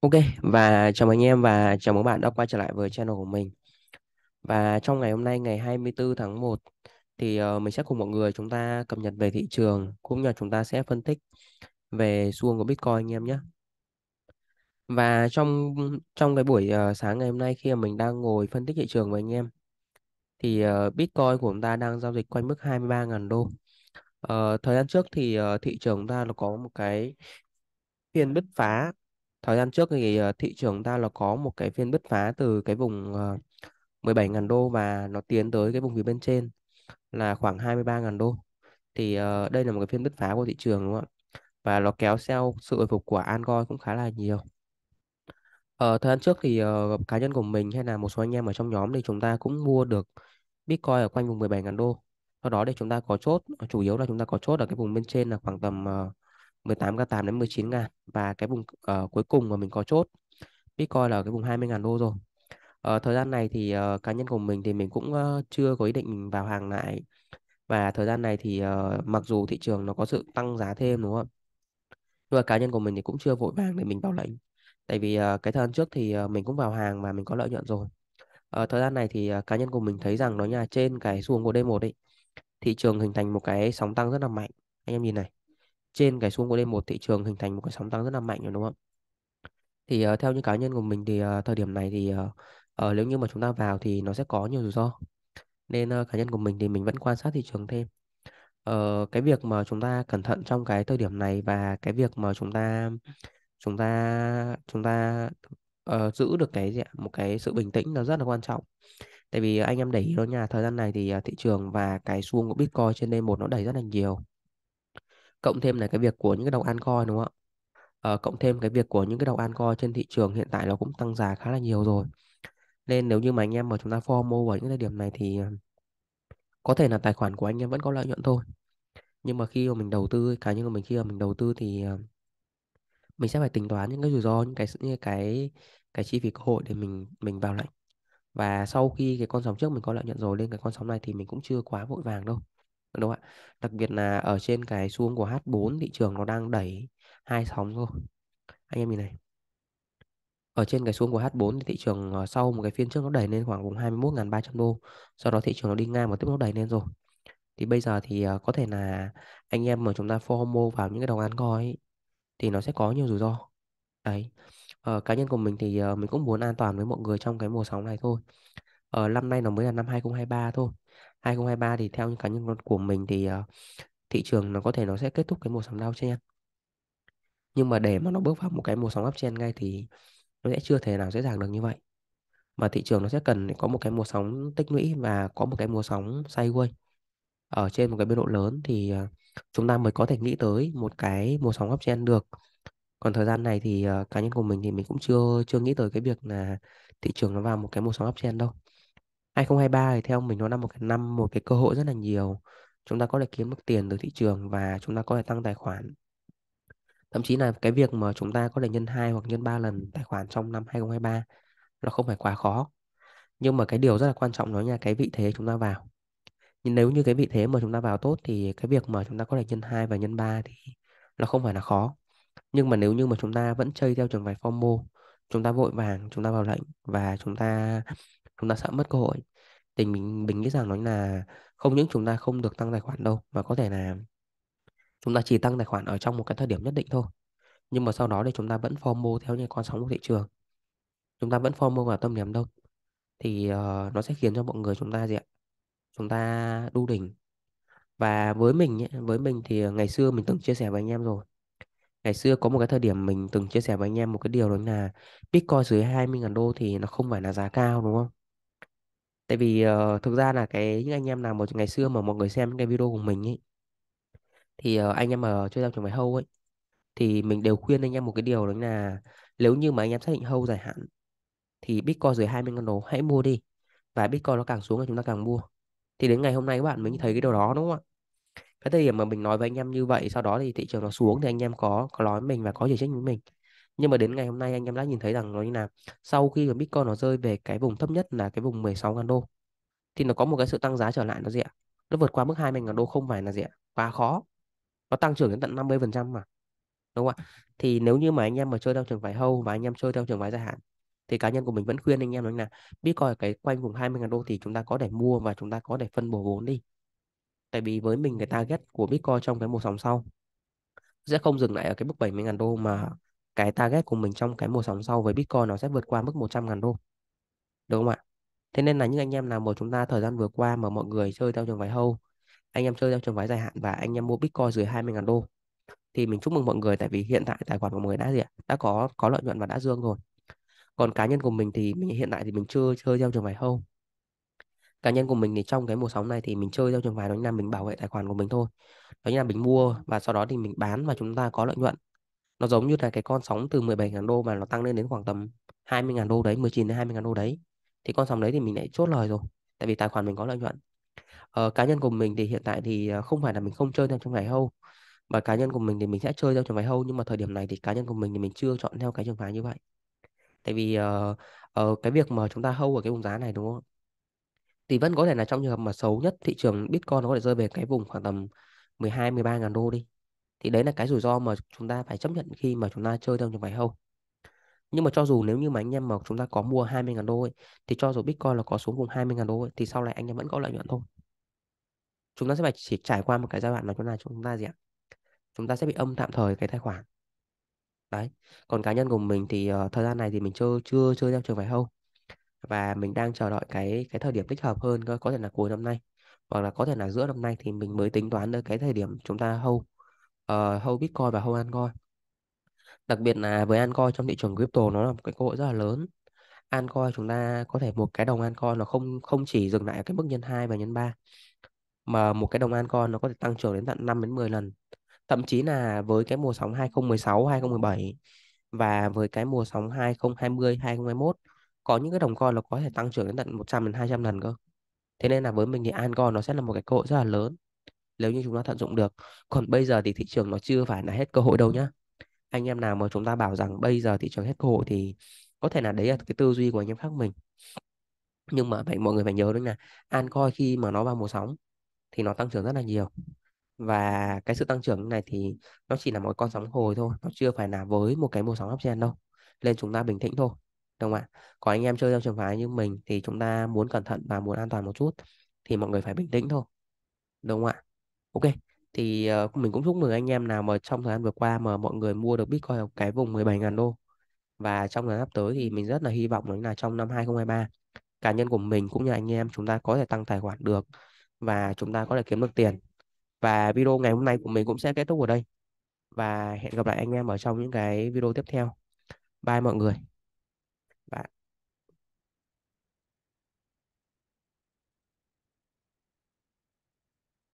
Ok và chào mừng anh em và chào mừng bạn đã quay trở lại với channel của mình. Và trong ngày hôm nay ngày 24 tháng 1 thì ờ, mình sẽ cùng mọi người chúng ta cập nhật về thị trường cũng như là chúng ta sẽ phân tích về xu hướng của Bitcoin anh em nhé. Và trong trong cái buổi ờ, sáng ngày hôm nay khi mà mình đang ngồi phân tích thị trường với anh em thì ờ, Bitcoin của chúng ta đang giao dịch quanh mức 23.000 đô. Uh, thời gian trước thì thị trường chúng ta nó có một cái phiên bứt phá Thời gian trước thì ờ, thị trường ta là có một cái phiên bứt phá từ cái vùng 17.000 ờ, đô và nó tiến tới cái vùng phía bên trên là khoảng 23.000 đô. Thì ờ, đây là một cái phiên bứt phá của thị trường đúng không ạ? Và nó kéo theo sự hồi phục của Angol cũng khá là nhiều. Ở thời gian trước thì cá nhân của mình hay là một số anh em ở trong nhóm thì chúng ta cũng mua được Bitcoin ở quanh vùng 17.000 đô. Sau đó để chúng ta có chốt, chủ yếu là chúng ta có chốt ở cái vùng bên trên là khoảng tầm uh, 18k8 đến 19 ngàn và cái vùng uh, cuối cùng mà mình có chốt Bitcoin là cái vùng 20 ngàn đô rồi uh, thời gian này thì uh, cá nhân của mình thì mình cũng uh, chưa có ý định mình vào hàng lại và thời gian này thì uh, mặc dù thị trường nó có sự tăng giá thêm đúng không nhưng mà cá nhân của mình thì cũng chưa vội vàng để mình vào lệnh tại vì uh, cái thời gian trước thì uh, mình cũng vào hàng và mình có lợi nhuận rồi uh, thời gian này thì uh, cá nhân của mình thấy rằng nó nhà trên cái xuống của D1 ấy thị trường hình thành một cái sóng tăng rất là mạnh anh em nhìn này trên cái xung của D1 thị trường hình thành một cái sóng tăng rất là mạnh rồi đúng không? Thì uh, theo những cá nhân của mình thì uh, thời điểm này thì uh, uh, nếu như mà chúng ta vào thì nó sẽ có nhiều rủi ro. Nên uh, cá nhân của mình thì mình vẫn quan sát thị trường thêm. Uh, cái việc mà chúng ta cẩn thận trong cái thời điểm này và cái việc mà chúng ta chúng ta chúng ta uh, giữ được cái gì ạ? một cái sự bình tĩnh nó rất là quan trọng tại vì anh em để ý đó nha thời gian này thì thị trường và cái xuông của Bitcoin trên D1 nó đẩy rất là nhiều cộng thêm là cái việc của những cái đầu an coi đúng không ạ uh, cộng thêm cái việc của những cái đầu an coi trên thị trường hiện tại nó cũng tăng giá khá là nhiều rồi nên nếu như mà anh em mà chúng ta form mua vào những thời điểm này thì ờ, có thể là tài khoản của anh em vẫn có lợi nhuận thôi nhưng mà khi mà mình đầu tư cá nhân của mình khi mà mình đầu tư thì ờ, mình sẽ phải tính toán những cái rủi ro những cái những cái cái chi phí cơ hội để mình mình vào lệnh và sau khi cái con sóng trước mình có lợi nhuận rồi lên cái con sóng này thì mình cũng chưa quá vội vàng đâu đúng không ạ đặc biệt là ở trên cái xu của H4 thị trường nó đang đẩy hai sóng rồi, anh em nhìn này ở trên cái xuống của H4 thì thị trường ờ, sau một cái phiên trước nó đẩy lên khoảng vùng 21.300 đô sau đó thị trường nó đi ngang và tiếp tục đẩy lên rồi thì bây giờ thì ờ, có thể là anh em mà chúng ta FOMO vào những cái đồng án coi thì nó sẽ có nhiều rủi ro đấy ờ, cá nhân của mình thì ờ, mình cũng muốn an toàn với mọi người trong cái mùa sóng này thôi ờ, năm nay nó mới là năm 2023 thôi 2023 thì theo những cá nhân của mình thì ờ, thị trường nó có thể nó sẽ kết thúc cái mùa sóng downtrend nhưng mà để mà nó bước vào một cái mùa sóng uptrend ngay thì nó sẽ chưa thể nào dễ dàng được như vậy mà thị trường nó sẽ cần có một cái mùa sóng tích lũy và có một cái mùa sóng sideways ở trên một cái biên độ lớn thì ờ, chúng ta mới có thể nghĩ tới một cái mùa sóng uptrend được còn thời gian này thì ờ, cá nhân của mình thì mình cũng chưa chưa nghĩ tới cái việc là thị trường nó vào một cái mùa sóng uptrend đâu 2023 thì theo mình nó là một cái năm một cái cơ hội rất là nhiều chúng ta có thể kiếm được tiền từ thị trường và chúng ta có thể tăng tài khoản thậm chí là cái việc mà chúng ta có thể nhân hai hoặc nhân ba lần tài khoản trong năm 2023 nó không phải quá khó nhưng mà cái điều rất là quan trọng đó là cái vị thế chúng ta vào nhưng nếu như cái vị thế mà chúng ta vào tốt thì cái việc mà chúng ta có thể nhân 2 và nhân 3 thì nó không phải là khó nhưng mà nếu như mà chúng ta vẫn chơi theo trường phái formal chúng ta vội vàng chúng ta vào lệnh và chúng ta chúng ta sẽ mất cơ hội thì mình mình nghĩ rằng nó là không những chúng ta không được tăng tài khoản đâu mà có thể là chúng ta chỉ tăng tài khoản ở trong một cái thời điểm nhất định thôi nhưng mà sau đó thì chúng ta vẫn FOMO theo những con sóng của thị trường chúng ta vẫn FOMO vào tâm điểm đâu thì uh, nó sẽ khiến cho mọi người chúng ta gì ạ chúng ta đu đỉnh và với mình ấy, với mình thì ờ, ngày xưa mình từng chia sẻ với anh em rồi ngày xưa có một cái thời điểm mình từng chia sẻ với anh em một cái điều đó là Bitcoin dưới 20.000 đô thì nó không phải là giá cao đúng không Tại vì ờ, thực ra là cái những anh em nào một ngày xưa mà mọi người xem những cái video của mình ấy thì ờ, anh em mà chơi giao trường phải hâu ấy thì mình đều khuyên anh em một cái điều đó là nếu như mà anh em xác định hâu dài hạn thì Bitcoin dưới 20 con đồ hãy mua đi và Bitcoin nó càng xuống thì chúng ta càng mua thì đến ngày hôm nay các bạn mới thấy cái điều đó đúng không ạ cái thời điểm mà mình nói với anh em như vậy sau đó thì thị trường nó xuống thì anh em có có nói với mình và có chỉ trích với mình nhưng mà đến ngày hôm nay anh em đã nhìn thấy rằng nó như nào sau khi Bitcoin nó rơi về cái vùng thấp nhất là cái vùng 16 ngàn đô thì nó có một cái sự tăng giá trở lại nó gì ạ nó vượt qua mức 20 ngàn đô không phải là gì ạ quá khó nó tăng trưởng đến tận 50% mà đúng không ạ thì nếu như mà anh em mà chơi theo trường phái hâu và anh em chơi theo trường phái dài hạn thì cá nhân của mình vẫn khuyên anh em đó là Bitcoin cái quanh vùng 20 ngàn đô thì chúng ta có để mua và chúng ta có để phân bổ vốn đi tại vì với mình cái target của Bitcoin trong cái một sóng sau sẽ không dừng lại ở cái mức 70 ngàn đô mà cái target của mình trong cái mùa sóng sau với Bitcoin nó sẽ vượt qua mức 100 ngàn đô. Đúng không ạ? Thế nên là những anh em nào mà chúng ta thời gian vừa qua mà mọi người chơi theo trường phái hâu, anh em chơi theo trường phái dài hạn và anh em mua Bitcoin dưới 20 ngàn đô thì mình chúc mừng mọi người tại vì hiện tại tài khoản của mọi người đã gì ạ? Đã có có lợi nhuận và đã dương rồi. Còn cá nhân của mình thì mình hiện tại thì mình chưa chơi theo trường phái hâu. Cá nhân của mình thì trong cái mùa sóng này thì mình chơi theo trường phái đó là mình bảo vệ tài khoản của mình thôi. Đó là mình mua và sau đó thì mình bán và chúng ta có lợi nhuận nó giống như là cái con sóng từ 17.000 đô mà nó tăng lên đến khoảng tầm 20.000 đô đấy 19 đến 20.000 đô đấy thì con sóng đấy thì mình lại chốt lời rồi tại vì tài khoản mình có lợi nhuận ờ, cá nhân của mình thì hiện tại thì ờ, không phải là mình không chơi theo trong ngày hâu mà cá nhân của mình thì mình sẽ chơi theo trong ngày hâu nhưng mà thời điểm này thì cá nhân của mình thì mình chưa chọn theo cái trường phái như vậy tại vì uh, uh, cái việc mà chúng ta hâu ở cái vùng giá này đúng không thì vẫn có thể là trong trường hợp mà xấu nhất thị trường Bitcoin nó có thể rơi về cái vùng khoảng tầm 12 13 ngàn đô đi thì đấy là cái rủi ro mà chúng ta phải chấp nhận khi mà chúng ta chơi theo trường phái hâu nhưng mà cho dù nếu như mà anh em mà chúng ta có mua 20 ngàn đô ấy, thì cho dù Bitcoin là có xuống vùng 20 ngàn đô ấy, thì sau này anh em vẫn có lợi nhuận thôi chúng ta sẽ phải chỉ trải qua một cái giai đoạn là chúng ta chúng ta gì ạ chúng ta sẽ bị âm tạm thời cái tài khoản đấy còn cá nhân của mình thì uh, thời gian này thì mình chưa chưa chơi theo trường phái hâu và mình đang chờ đợi cái cái thời điểm thích hợp hơn có, có thể là cuối năm nay hoặc là có thể là giữa năm nay thì mình mới tính toán được cái thời điểm chúng ta hâu uh, hâu Bitcoin và hâu Ancoin đặc biệt là với Ancoin trong thị trường crypto nó là một cái cơ hội rất là lớn Ancoin chúng ta có thể một cái đồng Ancoin nó không không chỉ dừng lại ở cái mức nhân 2 và nhân 3 mà một cái đồng Ancoin nó có thể tăng trưởng đến tận 5 đến 10 lần thậm chí là với cái mùa sóng 2016 2017 và với cái mùa sóng 2020 2021 có những cái đồng coin nó có thể tăng trưởng đến tận 100 đến 200 lần cơ thế nên là với mình thì Ancoin nó sẽ là một cái cơ hội rất là lớn nếu như chúng ta tận dụng được còn bây giờ thì thị trường nó chưa phải là hết cơ hội đâu nhá anh em nào mà chúng ta bảo rằng bây giờ thị trường hết cơ hội thì có thể là đấy là cái tư duy của anh em khác mình nhưng mà phải mọi người phải nhớ đấy nè. an coi khi mà nó vào mùa sóng thì nó tăng trưởng rất là nhiều và cái sự tăng trưởng này thì nó chỉ là một con sóng hồi thôi nó chưa phải là với một cái mùa sóng uptrend đâu nên chúng ta bình tĩnh thôi đúng không ạ còn anh em chơi trong trường phái như mình thì chúng ta muốn cẩn thận và muốn an toàn một chút thì mọi người phải bình tĩnh thôi đúng không ạ ok thì uh, mình cũng chúc mừng anh em nào mà trong thời gian vừa qua mà mọi người mua được Bitcoin ở cái vùng 17.000 đô và trong thời gian tới thì mình rất là hy vọng là trong năm 2023 cá nhân của mình cũng như anh em chúng ta có thể tăng tài khoản được và chúng ta có thể kiếm được tiền và video ngày hôm nay của mình cũng sẽ kết thúc ở đây và hẹn gặp lại anh em ở trong những cái video tiếp theo bye mọi người